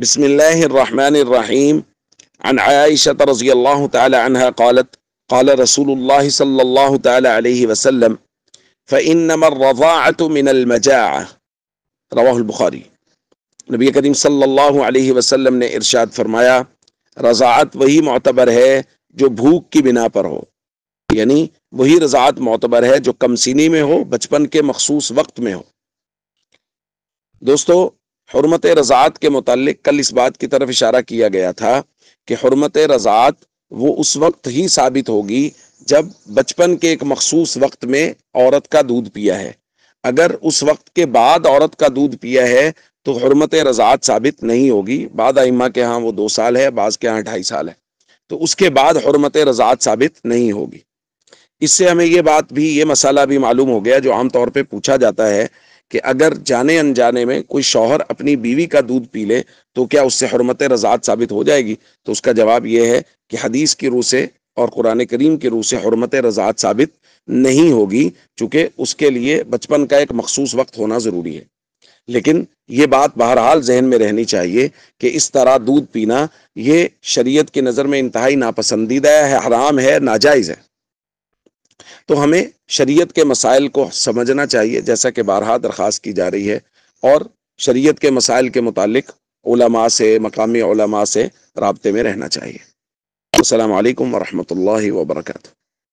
بسم الله الرحمن الرحيم عن عائشة رضي الله تعالى عنها قالت قال رسول الله صلى الله تعالى عليه وسلم فإنما الرضاعة من المجاعة رواه البخاری نبی کریم صلی اللہ علیہ وسلم نے ارشاد فرمایا رضاعت وہی معتبر ہے جو بھوک کی بنا پر ہو یعنی وہی رضاعت معتبر ہے جو کم سینی میں ہو بچپن کے مخصوص وقت میں ہو دوستو حرمت رضاعت کے متعلق کل اس بات کی طرف اشارہ کیا گیا تھا کہ حرمت رضاعت وہ اس وقت ہی ثابت ہوگی جب بچپن کے ایک مخصوص وقت میں عورت کا دودھ پیا ہے اگر اس وقت کے بعد عورت کا دودھ پیا ہے تو حرمت رضاعت ثابت نہیں ہوگی بعد آئمہ کے ہاں وہ دو سال ہے بعض کے ہاں ڈھائی سال ہے تو اس کے بعد حرمت رضاعت ثابت نہیں ہوگی اس سے ہمیں یہ بات بھی یہ مسئلہ بھی معلوم ہو گیا جو عام طور پہ پوچھا جاتا ہے کہ اگر جانے انجانے میں کوئی شوہر اپنی بیوی کا دودھ پی لے تو کیا اس سے حرمت رضاعت ثابت ہو جائے گی تو اس کا جواب یہ ہے کہ حدیث کی روح سے اور قرآن کریم کی روح سے حرمت رضاعت ثابت نہیں ہوگی چونکہ اس کے لیے بچپن کا ایک مخصوص وقت ہونا ضروری ہے لیکن یہ بات بہرحال ذہن میں رہنی چاہیے کہ اس طرح دودھ پینا یہ شریعت کی نظر میں انتہائی ناپسندیدہ ہے حرام ہے ناجائز ہے تو ہمیں شریعت کے مسائل کو سمجھنا چاہیے جیسا کہ بارہا درخواست کی جا رہی ہے اور شریعت کے مسائل کے متعلق علماء سے مقامی علماء سے رابطے میں رہنا چاہیے السلام علیکم ورحمۃ اللہ وبرکاتہ